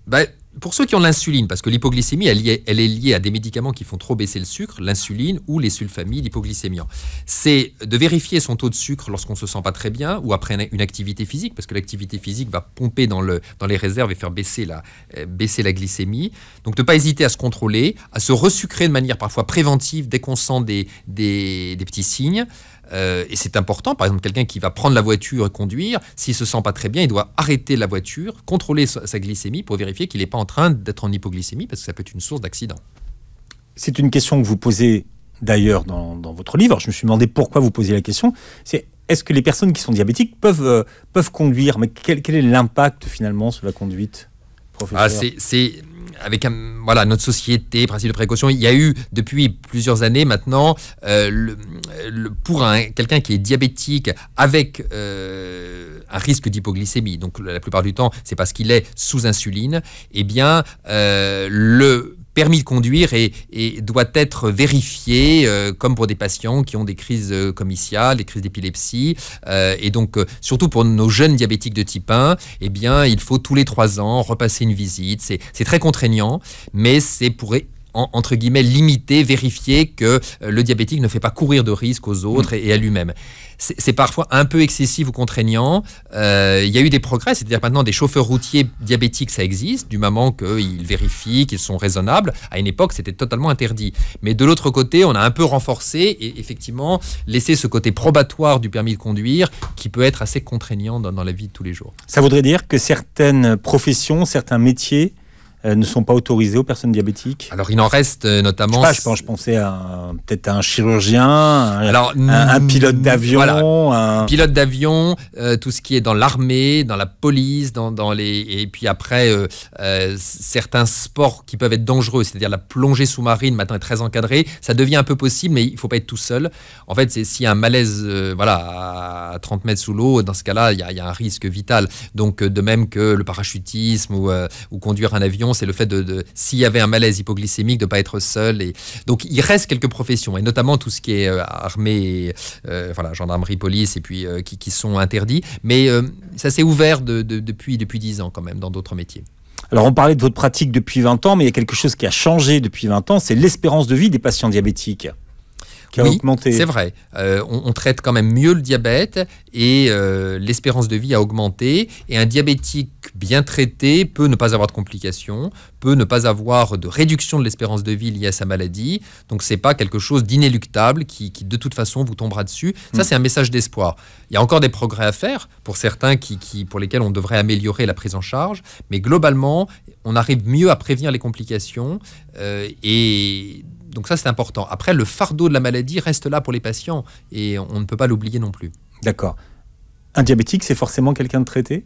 bah, pour ceux qui ont l'insuline, parce que l'hypoglycémie, elle, est liée à des médicaments qui font trop baisser le sucre, l'insuline ou les sulfamides hypoglycémiants. C'est de vérifier son taux de sucre lorsqu'on se sent pas très bien ou après une activité physique, parce que l'activité physique va pomper dans, les réserves et faire euh, baisser la, glycémie. Donc ne pas hésiter à se contrôler, à se resucrer de manière parfois préventive dès qu'on sent des petits signes. Euh, et c'est important, par exemple, quelqu'un qui va prendre la voiture et conduire, s'il se sent pas très bien, il doit arrêter la voiture, contrôler sa glycémie pour vérifier qu'il n'est pas en train d'être en hypoglycémie, parce que ça peut être une source d'accident. C'est une question que vous posez d'ailleurs dans, votre livre. Je me suis demandé pourquoi vous posiez la question. C'est est-ce que les personnes qui sont diabétiques peuvent, euh, peuvent conduire Mais quel, quel est l'impact finalement sur la conduite, professeur ah, c'est avec voilà, notre société, principe de précaution, il y a eu depuis plusieurs années maintenant, euh, pour un, quelqu'un qui est diabétique avec euh, un risque d'hypoglycémie, donc la plupart du temps c'est parce qu'il est sous insuline, eh bien euh, le permis de conduire et, doit être vérifié, euh, comme pour des patients qui ont des crises euh, commissiales, des crises d'épilepsie. Euh, et donc, surtout pour nos jeunes diabétiques de type 1, eh bien, il faut tous les trois ans repasser une visite. C'est très contraignant, mais c'est pour entre guillemets, limiter, vérifier que euh, le diabétique ne fait pas courir de risque aux autres mm. et, à lui-même. C'est parfois un peu excessif ou contraignant. Euh, il y a eu des progrès, c'est-à-dire maintenant des chauffeurs routiers diabétiques, ça existe, du moment qu'ils vérifient, qu'ils sont raisonnables. À une époque, c'était totalement interdit. Mais de l'autre côté, on a un peu renforcé et effectivement laissé ce côté probatoire du permis de conduire qui peut être assez contraignant dans, dans la vie de tous les jours. Ça voudrait dire que certaines professions, certains métiers, euh, ne sont pas autorisés aux personnes diabétiques Alors il en reste euh, notamment. Je, sais je, pensais peut-être à un chirurgien, un, Alors, un, hmm, pilote d'avion. un... Pilote d'avion, euh, tout ce qui est dans l'armée, dans la police, dans, dans, les. Et puis après, certains sports qui peuvent être dangereux, c'est-à-dire la plongée sous-marine maintenant est très encadrée. Ça devient un peu possible, mais il ne faut pas être tout seul. En fait, c'est si un malaise voilà, à 30 mètres sous l'eau, dans ce cas-là, il y, a un risque vital. Donc de même que le parachutisme ou, ou conduire un avion, c'est le fait de, s'il y avait un malaise hypoglycémique, de ne pas être seul. Et, donc il reste quelques professions, et notamment tout ce qui est euh, armée, voilà, euh, gendarmerie, police, et puis euh, qui, sont interdits. Mais ça s'est ouvert depuis, depuis 10 ans quand même dans d'autres métiers. Alors on parlait de votre pratique depuis 20 ans, mais il y a quelque chose qui a changé depuis 20 ans, c'est l'espérance de vie des patients diabétiques. C'est vrai. Euh, on, traite quand même mieux le diabète et euh, l'espérance de vie a augmenté. Et un diabétique bien traité peut ne pas avoir de complications, peut ne pas avoir de réduction de l'espérance de vie liée à sa maladie. Donc c'est pas quelque chose d'inéluctable qui, de toute façon vous tombera dessus. Ça hmm. c'est un message d'espoir. Il y a encore des progrès à faire pour certains qui, pour lesquels on devrait améliorer la prise en charge, mais globalement on arrive mieux à prévenir les complications euh, et donc ça, c'est important. Après, le fardeau de la maladie reste là pour les patients et on ne peut pas l'oublier non plus. D'accord. Un diabétique, c'est forcément quelqu'un de traité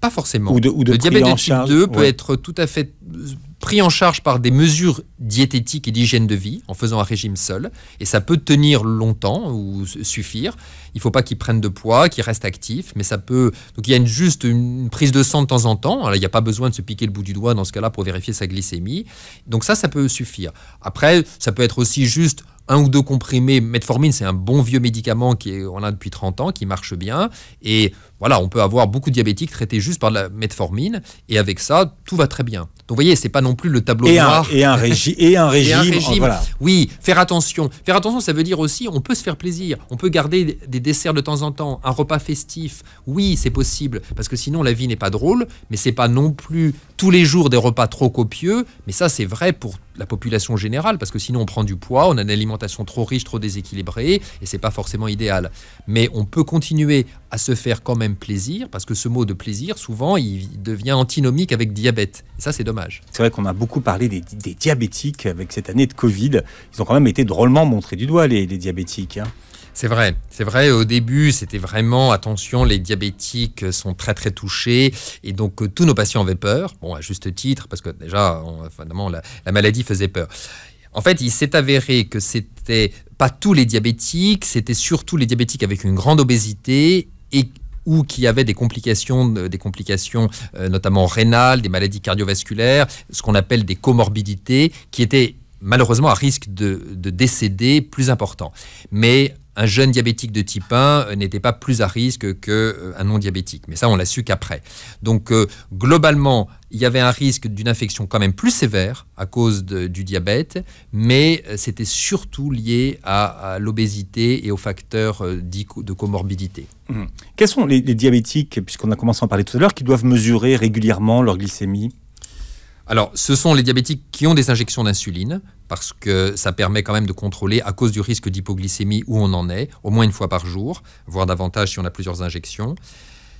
Pas forcément. Ou de, le diabète de type 2 peut être tout à fait euh, pris en charge par des mesures diététiques et d'hygiène de vie en faisant un régime seul. Et ça peut tenir longtemps ou suffire. Il ne faut pas qu'ils prennent de poids, qu'il reste actif, mais ça peut. Donc il y a une, juste une prise de sang de temps en temps. il n'y a pas besoin de se piquer le bout du doigt dans ce cas-là pour vérifier sa glycémie. Donc ça, ça peut suffire. Après, ça peut être aussi juste un ou deux comprimés. Metformine, c'est un bon vieux médicament qu'on a depuis 30 ans, qui marche bien. Et voilà, on peut avoir beaucoup de diabétiques traités juste par la metformine. Et avec ça, tout va très bien. Donc vous voyez, c'est pas non plus le tableau et noir. et, un régime. [laughs] et un régime. Oh, voilà. Oui, faire attention. Faire attention, ça veut dire aussi, on peut se faire plaisir. On peut garder des desserts de temps en temps, un repas festif. Oui, c'est possible, parce que sinon la vie n'est pas drôle, mais c'est pas non plus tous les jours des repas trop copieux. Mais ça, c'est vrai pour la population générale, parce que sinon on prend du poids, on a une alimentation trop riche, trop déséquilibrée, et c'est pas forcément idéal. Mais on peut continuer à se faire quand même plaisir, parce que ce mot de plaisir, souvent, il devient antinomique avec diabète. ça, c'est dommage. C'est vrai qu'on a beaucoup parlé des, diabétiques avec cette année de Covid. Ils ont quand même été drôlement montrés du doigt, les, diabétiques. Hein. C'est vrai, c'est vrai. Au début, c'était vraiment attention, les diabétiques euh, sont très très touchés et donc euh, tous nos patients avaient peur. Bon, à juste titre, parce que déjà, finalement, la, maladie faisait peur. En fait, il s'est avéré que c'était pas tous les diabétiques, c'était surtout les diabétiques avec une grande obésité et ou qui avaient des complications, euh, des complications notamment rénales, des maladies cardiovasculaires, ce qu'on appelle des comorbidités, qui étaient malheureusement à risque de, de décéder plus important. Mais un jeune diabétique de type 1 euh, n'était pas plus à risque qu'un euh, non-diabétique. Mais ça, on l'a su qu'après. Donc, euh, globalement, il y avait un risque d'une infection quand même plus sévère à cause du diabète, mais c'était surtout lié à, l'obésité et aux facteurs dits de comorbidité. Mmh. Quels sont les, les diabétiques, puisqu'on a commencé à en parler tout à l'heure, qui doivent mesurer régulièrement leur glycémie alors, ce sont les diabétiques qui ont des injections d'insuline, parce que ça permet quand même de contrôler, à cause du risque d'hypoglycémie, où on en est, au moins une fois par jour, voire davantage si on a plusieurs injections.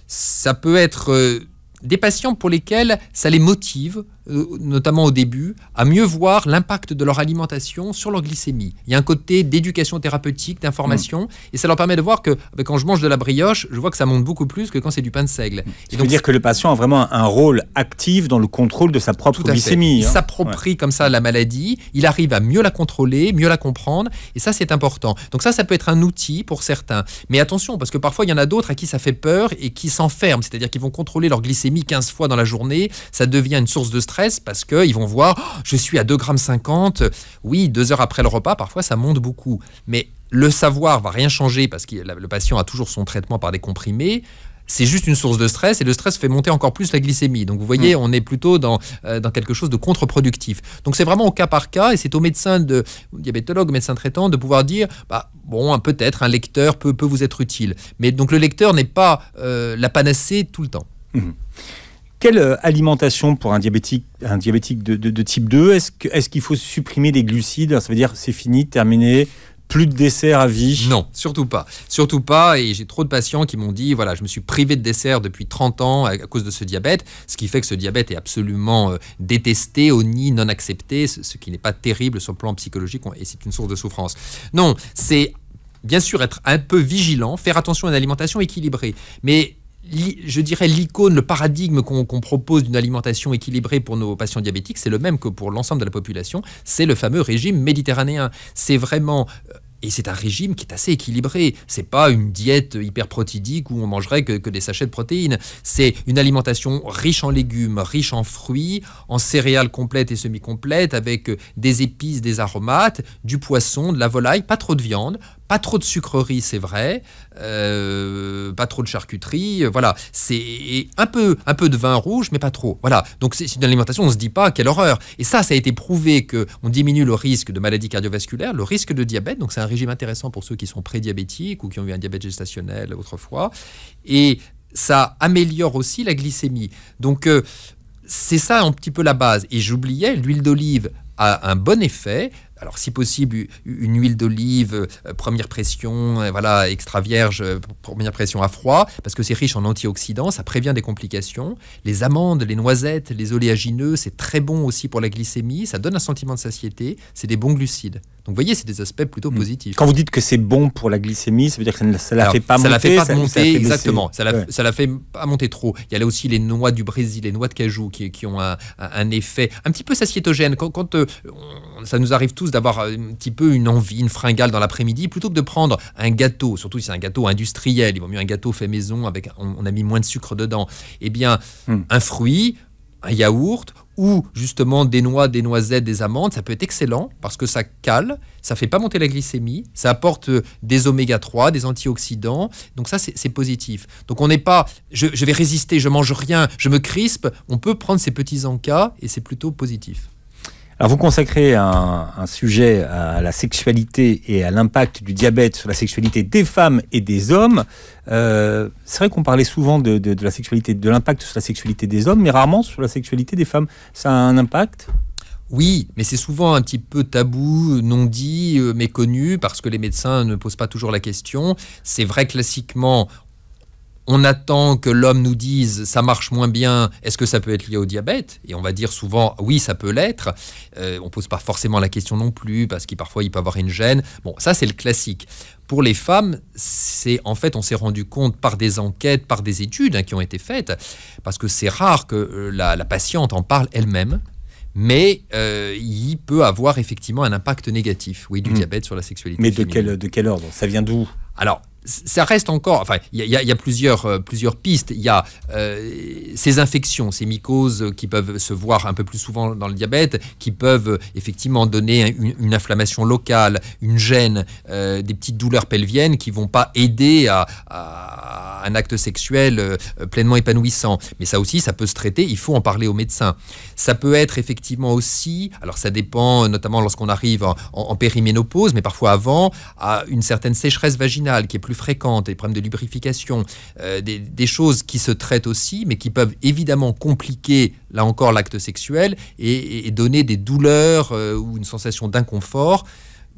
Ça peut être euh, des patients pour lesquels ça les motive euh, notamment au début, à mieux voir l'impact de leur alimentation sur leur glycémie. Il y a un côté d'éducation thérapeutique, d'information, mm. et ça leur permet de voir que bah, quand je mange de la brioche, je vois que ça monte beaucoup plus que quand c'est du pain de seigle. Mm. cest à dire que le patient a vraiment un rôle actif dans le contrôle de sa propre glycémie. Il hein. s'approprie comme ça la maladie, il arrive à mieux la contrôler, mieux la comprendre, et ça c'est important. Donc ça, ça peut être un outil pour certains. Mais attention, parce que parfois il y en a d'autres à qui ça fait peur et qui s'enferment, c'est-à-dire qu'ils vont contrôler leur glycémie 15 fois dans la journée, ça devient une source de stress parce qu'ils vont voir, oh, je suis à 2,50 grammes. Oui, deux heures après le repas, parfois ça monte beaucoup. Mais le savoir va rien changer parce que le patient a toujours son traitement par des comprimés c'est juste une source de stress et le stress fait monter encore plus la glycémie. Donc vous voyez, mm. on est plutôt dans, euh, dans quelque chose de contre-productif. Donc c'est vraiment au cas par cas et c'est au médecin, de, au diabétologue, au médecin traitant de pouvoir dire, bah, bon, hein, peut-être un lecteur peut, vous être utile. Mais donc le lecteur n'est pas euh, la panacée tout le temps. Mm-hmm. Quelle euh, alimentation pour un diabétique, un diabétique de, type 2 Est-ce qu'il est qu'il faut supprimer des glucides Ça veut dire c'est fini, terminé, plus de dessert à vie Non, surtout pas. Surtout pas, et j'ai trop de patients qui m'ont dit, voilà, je me suis privé de dessert depuis 30 ans à, cause de ce diabète, ce qui fait que ce diabète est absolument euh, détesté, honni, non accepté, ce, qui n'est pas terrible sur le plan psychologique, et c'est une source de souffrance. Non, c'est bien sûr être un peu vigilant, faire attention à une alimentation équilibrée, mais je dirais, l'icône, le paradigme qu'on propose d'une alimentation équilibrée pour nos patients diabétiques, c'est le même que pour l'ensemble de la population, c'est le fameux régime méditerranéen. C'est vraiment... Euh, et c'est un régime qui est assez équilibré. C'est pas une diète hyperprotidique où on mangerait que, que des sachets de protéines. C'est une alimentation riche en légumes, riche en fruits, en céréales complètes et semi-complètes, avec euh, des épices, des aromates, du poisson, de la volaille, pas trop de viande, pas trop de sucreries, c'est vrai, euh, pas trop de charcuterie, euh, voilà. C'est un peu, un peu de vin rouge, mais pas trop. Voilà. Donc c'est une alimentation, on se dit pas quelle horreur. Et ça, ça a été prouvé que on diminue le risque de maladies cardiovasculaires, le risque de diabète. Donc c'est un régime intéressant pour ceux qui sont prédiabétiques ou qui ont eu un diabète gestationnel autrefois. Et ça améliore aussi la glycémie. Donc euh, c'est ça un petit peu la base. Et j'oubliais, l'huile d'olive a un bon effet alors si possible une huile d'olive euh, première pression, euh, voilà extra vierge euh, première pression à froid, parce que c'est riche en antioxydants, ça prévient des complications. Les amandes, les noisettes, les oléagineux, c'est très bon aussi pour la glycémie, ça donne un sentiment de satiété, c'est des bons glucides. Donc vous voyez, c'est des aspects plutôt hmm. positifs. Quand vous dites que c'est bon pour la glycémie, ça veut dire que ça ne la, fait pas monter, ça, monter. la fait pas monter, exactement. Ça la, la fait pas monter trop. Il y a là aussi les noix du Brésil, les noix de cajou qui, ont un, effet un petit peu satiétogène. Quand, quand on ça nous arrive tous d'avoir euh, un petit peu une envie, une fringale dans l'après-midi, plutôt que de prendre un gâteau, surtout si c'est un gâteau industriel, il vaut mieux un gâteau fait maison avec on, a mis moins de sucre dedans. Eh bien, hmm. un fruit, un yaourt ou justement des noix, des noisettes, des amandes, ça peut être excellent parce que ça cale, ça fait pas monter la glycémie, ça apporte euh, des oméga 3, des antioxydants, donc ça c'est positif. Donc on n'est pas, je, je, vais résister, je mange rien, je me crispe, on peut prendre ces petits encas et c'est plutôt positif vous consacrez un, sujet à la sexualité et à l'impact du diabète sur la sexualité des femmes et des hommes. Euh, c'est vrai qu'on parlait souvent de, de la sexualité, de l'impact sur la sexualité des hommes, mais rarement sur la sexualité des femmes. Ça a un impact oui, mais c'est souvent un petit peu tabou, non dit, euh, méconnu, parce que les médecins ne posent pas toujours la question. C'est vrai classiquement, on attend que l'homme nous dise ça marche moins bien, est-ce que ça peut être lié au diabète Et on va dire souvent oui, ça peut l'être. On euh, on pose pas forcément la question non plus parce qu'il parfois il peut avoir une gêne. Bon, ça c'est le classique. Pour les femmes, c'est en fait on s'est rendu compte par des enquêtes, par des études hein, qui ont été faites, parce que c'est rare que euh, la, patiente en parle elle-même mais euh, il peut avoir effectivement un impact négatif, oui, du hmm. diabète sur la sexualité. Mais de quel, de quel ordre Ça vient d'où Alors, ça reste encore. Enfin, il y, a plusieurs, euh, plusieurs pistes. Il y a euh, ces infections, ces mycoses qui peuvent se voir un peu plus souvent dans le diabète, qui peuvent euh, effectivement donner une, inflammation locale, une gêne, des petites douleurs pelviennes qui vont pas aider à, un acte sexuel pleinement épanouissant. Mais ça aussi, ça peut se traiter. Il faut en parler au médecin. Ça peut être effectivement aussi. Alors, ça dépend notamment lorsqu'on arrive en, en périménopause, mais parfois avant, à une certaine sécheresse vaginale qui est plus fréquentes, les problèmes de lubrification, euh, des, choses qui se traitent aussi, mais qui peuvent évidemment compliquer, là encore, l'acte sexuel et, donner des douleurs euh, ou une sensation d'inconfort.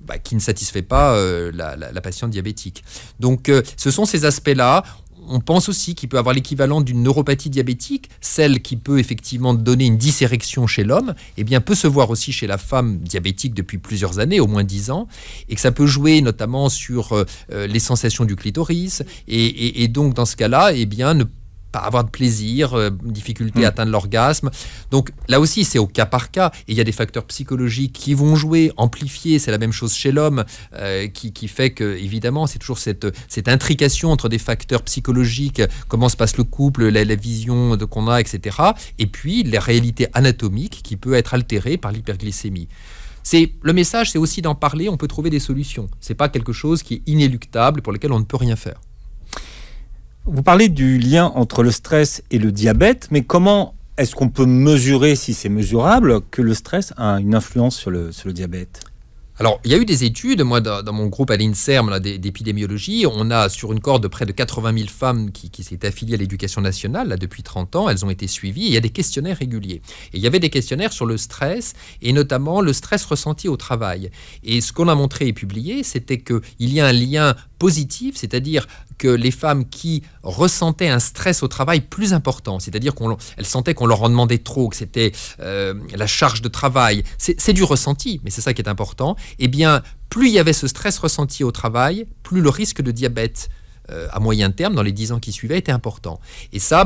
Bah, qui ne satisfait pas euh, la, patiente diabétique. Donc ce sont ces aspects-là on pense aussi qu'il peut avoir l'équivalent d'une neuropathie diabétique, celle qui peut effectivement donner une dissérection chez l'homme, et eh bien peut se voir aussi chez la femme diabétique depuis plusieurs années, au moins dix ans, et que ça peut jouer notamment sur euh, euh, les sensations du clitoris, et, donc dans ce cas-là, et eh bien ne pas avoir de plaisir, euh, difficulté à hmm. atteindre l'orgasme. Donc là aussi, c'est au cas par cas. Et il y a des facteurs psychologiques qui vont jouer, amplifier. C'est la même chose chez l'homme, euh, qui, fait que, évidemment, c'est toujours cette, cette intrication entre des facteurs psychologiques, comment se passe le couple, la, la vision qu'on a, etc. Et puis, la réalité anatomique qui peut être altérée par l'hyperglycémie. C'est le message, c'est aussi d'en parler. On peut trouver des solutions. C'est pas quelque chose qui est inéluctable pour lequel on ne peut rien faire. Vous parlez du lien entre le stress et le diabète, mais comment est-ce qu'on peut mesurer, si c'est mesurable, que le stress a une influence sur le, sur le diabète alors, il y a eu des études, moi, dans, mon groupe à l'INSERM d'épidémiologie, on a sur une corde de près de 80 000 femmes qui, qui s'étaient affiliées à l'éducation nationale là, depuis 30 ans, elles ont été suivies, et il y a des questionnaires réguliers. Et il y avait des questionnaires sur le stress, et notamment le stress ressenti au travail. Et ce qu'on a montré et publié, c'était qu'il y a un lien c'est-à-dire que les femmes qui ressentaient un stress au travail plus important, c'est-à-dire qu'elles sentaient qu'on leur en demandait trop, que c'était euh, la charge de travail, c'est du ressenti, mais c'est ça qui est important, eh bien, plus il y avait ce stress ressenti au travail, plus le risque de diabète euh, à moyen terme, dans les 10 ans qui suivaient, était important. Et ça,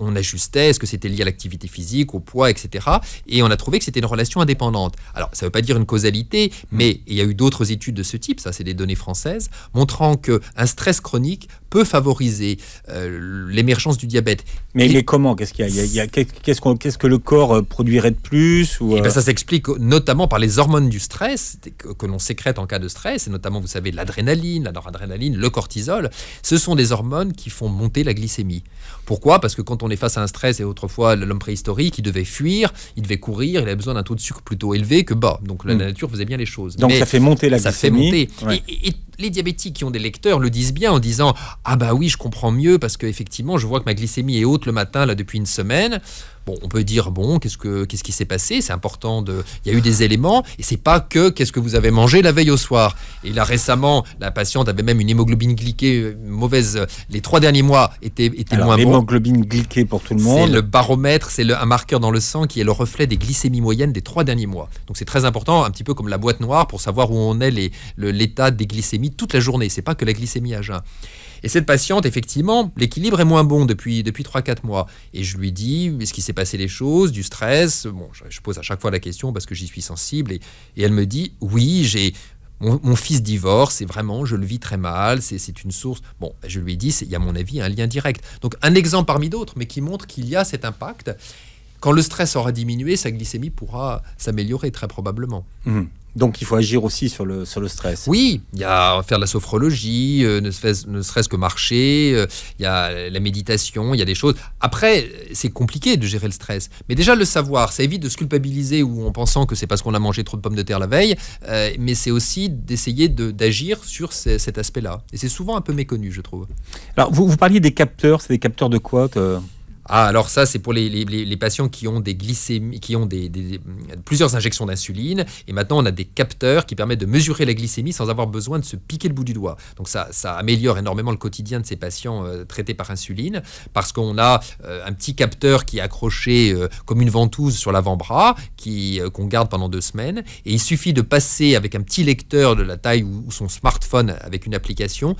on ajustait, est-ce que c'était lié à l'activité physique, au poids, etc. Et on a trouvé que c'était une relation indépendante. Alors, ça ne veut pas dire une causalité, mm. mais il y a eu d'autres études de ce type, ça c'est des données françaises, montrant qu'un stress chronique peut favoriser euh, l'émergence du diabète. Mais, mais comment Qu'est-ce qu'il y a, Qu'est-ce qu qu'est-ce que le corps euh, produirait de plus ou... Eh ben, euh ça s'explique notamment par les hormones du stress que, l'on sécrète en cas de stress, et notamment, vous savez, l'adrénaline, la noradrénaline, le cortisol. Ce sont des hormones qui font monter la glycémie. Pourquoi Parce que quand on est face à un stress, et autrefois l'homme préhistorique, il devait fuir, il devait courir, il avait besoin d'un taux de sucre plutôt élevé que bas. Donc la hmm. nature faisait bien les choses. Donc ça fait monter la glycémie. Et, les diabétiques qui ont des lecteurs le disent bien en disant Ah bah oui, je comprends mieux parce que effectivement, je vois que ma glycémie est haute le matin là depuis une semaine on peut dire bon, qu'est-ce que qu'est-ce qui s'est passé C'est important de. Il y a eu des éléments et c'est pas que qu'est-ce que vous avez mangé la veille au soir. Et là récemment, la patiente avait même une hémoglobine glyquée euh, mauvaise. Euh, les trois derniers mois étaient étaient moins bons. Hémoglobine glyquée pour tout le monde. C'est le baromètre, c'est un marqueur dans le sang qui est le reflet des glycémies moyennes des trois derniers mois. Donc c'est très important, un petit peu comme la boîte noire pour savoir où on est l'état des glycémies toute la journée. C'est pas que la glycémie à jeun. Et cette patiente, effectivement, l'équilibre est moins bon depuis, depuis 3-4 mois. Et je lui dis, est-ce qui s'est passé les choses, du stress Bon, je, pose à chaque fois la question parce que j'y suis sensible. Et, elle me dit, oui, j'ai mon, fils divorce et vraiment, je le vis très mal, c'est une source. Bon, ben, je lui dis, il y a à mon avis un lien direct. Donc un exemple parmi d'autres, mais qui montre qu'il y a cet impact. Quand le stress aura diminué, sa glycémie pourra s'améliorer très probablement. Mmh. Donc il faut agir aussi sur le, le stress. Oui, il y a faire de la sophrologie, euh, ne serait-ce que marcher, euh, il y a la méditation, il y a des choses. Après, c'est compliqué de gérer le stress. Mais déjà le savoir, ça évite de se culpabiliser ou en pensant que c'est parce qu'on a mangé trop de pommes de terre la veille, euh, mais c'est aussi d'essayer d'agir sur cet aspect-là. Et c'est souvent un peu méconnu, je trouve. Alors vous, vous parliez des capteurs, c'est des capteurs de quoi ah, alors ça, c'est pour les, patients qui ont des glycémies, qui ont des, plusieurs injections d'insuline. Et maintenant, on a des capteurs qui permettent de mesurer la glycémie sans avoir besoin de se piquer le bout du doigt. Donc ça, ça améliore énormément le quotidien de ces patients euh, traités par insuline parce qu'on a euh, un petit capteur qui est accroché euh, comme une ventouse sur l'avant-bras, qui qu'on garde pendant deux semaines. Et il suffit de passer avec un petit lecteur de la taille ou, son smartphone avec une application.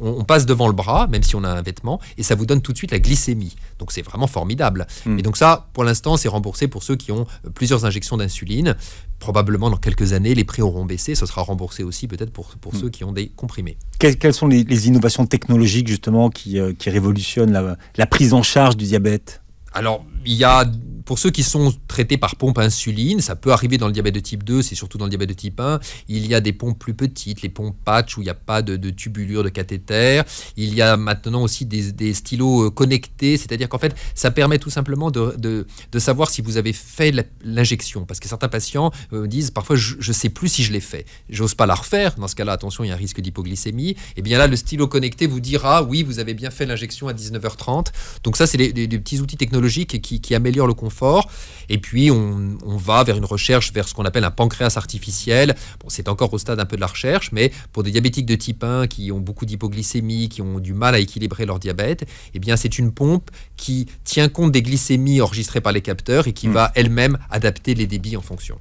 On, on passe devant le bras, même si on a un vêtement, et ça vous donne tout de suite la glycémie. Donc c'est formidable. Hmm. Et donc ça, pour l'instant, c'est remboursé pour ceux qui ont euh, plusieurs injections d'insuline. Probablement dans quelques années, les prix auront baissé. Ce sera remboursé aussi peut-être pour, pour hmm. ceux qui ont des comprimés. Quelles, sont les, innovations technologiques justement euh, qui, révolutionnent la, la prise en charge du diabète alors, il y a pour ceux qui sont traités par pompe insuline, ça peut arriver dans le diabète de type 2, c'est surtout dans le diabète de type 1. Il y a des pompes plus petites, les pompes patch où il n'y a pas de, tubulure, de cathéter. Il y a maintenant aussi des, stylos euh, connectés, c'est-à-dire qu'en fait, ça permet tout simplement de, savoir si vous avez fait l'injection. Parce que certains patients euh, disent parfois, je ne sais plus si je l'ai fait, j'ose pas la refaire. Dans ce cas-là, attention, il y a un risque d'hypoglycémie. Et eh bien là, le stylo connecté vous dira, ah oui, vous avez bien fait l'injection à 19h30. Donc ça, c'est des petits outils technologiques qui qui, améliore le confort. Et puis, on, va vers une recherche, vers ce qu'on appelle un pancréas artificiel. Bon, c'est encore au stade un peu de la recherche, mais pour des diabétiques de type 1 qui ont beaucoup d'hypoglycémie, qui ont du mal à équilibrer leur diabète, et eh bien, c'est une pompe qui tient compte des glycémies enregistrées par les capteurs et qui hmm. va elle-même adapter les débits en fonction.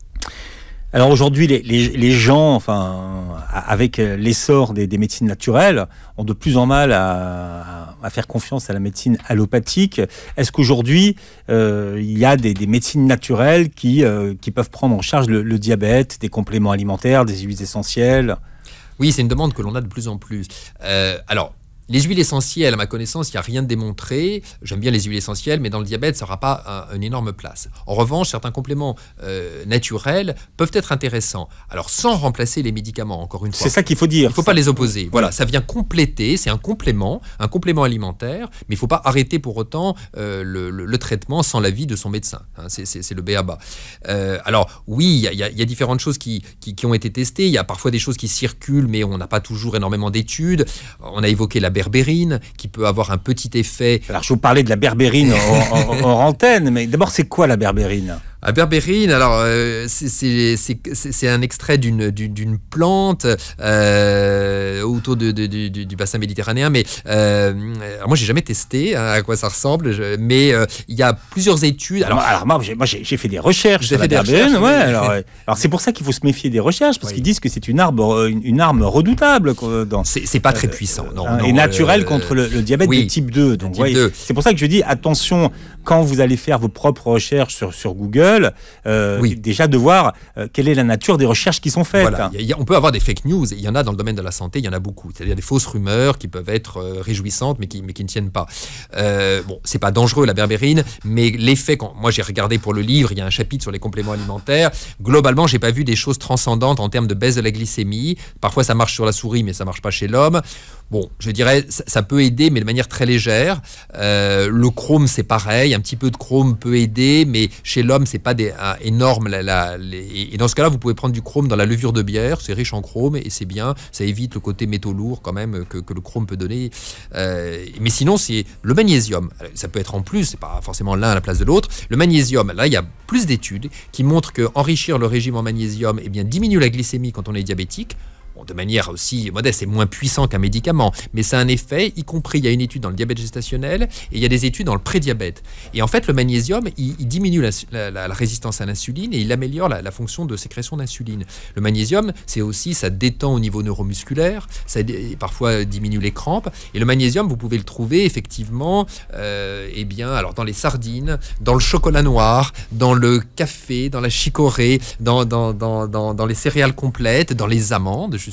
Alors aujourd'hui, les, gens, enfin, avec euh, l'essor des, médecines naturelles, ont de plus en plus mal à, faire confiance à la médecine allopathique. Est-ce qu'aujourd'hui, euh, il y a des, médecines naturelles qui, euh, qui peuvent prendre en charge le, diabète, des compléments alimentaires, des huiles essentielles oui, c'est une demande que l'on a de plus en plus. alors, les huiles essentielles, à ma connaissance, il n'y a rien de démontré. J'aime bien les huiles essentielles, mais dans le diabète, ça n'aura pas une énorme place. En revanche, certains compléments euh, naturels peuvent être intéressants. Alors, sans remplacer les médicaments, encore une fois. C'est ça qu'il faut dire. Il ne faut pas les opposer. Voilà, ça vient compléter, c'est un complément, un complément alimentaire, mais il ne faut pas arrêter pour autant euh, le, traitement sans l'avis de son médecin. Hein. c'est le BABA. Euh, alors, oui, il y, a différentes choses qui, ont été testées. Il y a parfois des choses qui circulent, mais on n'a pas toujours énormément d'études. On a évoqué la berbérine, qui peut avoir un petit effet. Alors, je vous parlais de la berbérine [laughs] en, en antenne, mais d'abord, c'est quoi la berbérine à Berbérine, alors euh, c'est un extrait d'une plante euh, autour de, du, bassin méditerranéen, mais moi, euh, moi j'ai jamais testé hein, à quoi ça ressemble, mais il y a plusieurs études. Alors, alors, moi j'ai fait des recherches sur la berbérine, ouais, alors, c'est pour ça qu'il faut se méfier des recherches parce qu'ils disent que c'est une, une, arme redoutable. C'est pas très puissant, hein, non, et naturel contre le, diabète de type 2. c'est pour ça que je dis attention quand vous allez faire vos propres recherches sur Google. Euh, oui. déjà de voir euh, quelle est la nature des recherches qui sont faites. on peut avoir des fake news, il y en a dans le domaine de la santé, il y en a beaucoup. C'est-à-dire des fausses rumeurs qui peuvent être euh, réjouissantes, mais qui, mais qui ne tiennent pas. Euh, bon, c'est pas dangereux la berbérine, mais l'effet, quand moi j'ai regardé pour le livre, il y a un chapitre sur les compléments alimentaires. Globalement, j'ai pas vu des choses transcendantes en termes de baisse de la glycémie. Parfois, ça marche sur la souris, mais ça marche pas chez l'homme. Bon, je dirais, ça, peut aider, mais de manière très légère. Euh, le chrome, c'est pareil. Un petit peu de chrome peut aider, mais chez l'homme, c'est pas énorme. et dans ce cas-là, vous pouvez prendre du chrome dans la levure de bière. C'est riche en chrome et c'est bien. Ça évite le côté métaux lourds quand même que, le chrome peut donner. Euh, mais sinon, c'est le magnésium. Ça peut être en plus. C'est pas forcément l'un à la place de l'autre. Le magnésium, là, il y a plus d'études qui montrent que le régime en magnésium, eh bien, diminue la glycémie quand on est diabétique de manière aussi modeste, c'est moins puissant qu'un médicament, mais ça a un effet, y compris il y a une étude dans le diabète gestationnel et il y a des études dans le prédiabète. Et en fait, le magnésium, il, diminue la, résistance à l'insuline et il améliore la, fonction de sécrétion d'insuline. Le magnésium, c'est aussi, ça détend au niveau neuromusculaire, ça parfois diminue les crampes. Et le magnésium, vous pouvez le trouver effectivement, euh, eh bien, alors dans les sardines, dans le chocolat noir, dans le café, dans la chicorée, dans, dans, dans les céréales complètes, dans les amandes, justement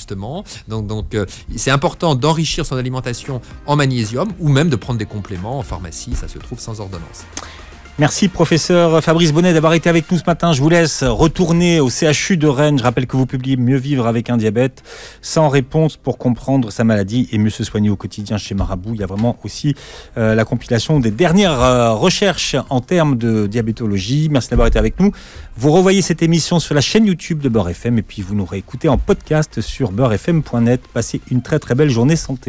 donc, euh, c'est important d'enrichir son alimentation en magnésium ou même de prendre des compléments en pharmacie, ça se trouve sans ordonnance. Merci professeur Fabrice Bonnet d'avoir été avec nous ce matin. Je vous laisse retourner au CHU de Rennes. Je rappelle que vous publiez Mieux vivre avec un diabète sans réponse pour comprendre sa maladie et mieux se soigner au quotidien chez Marabout. Il y a vraiment aussi euh, la compilation des dernières euh, recherches en termes de diabétologie. Merci d'avoir été avec nous. Vous revoyez cette émission sur la chaîne YouTube de Beurre FM et puis vous nous réécoutez en podcast sur beurrefm.net. Passez une très très belle journée santé.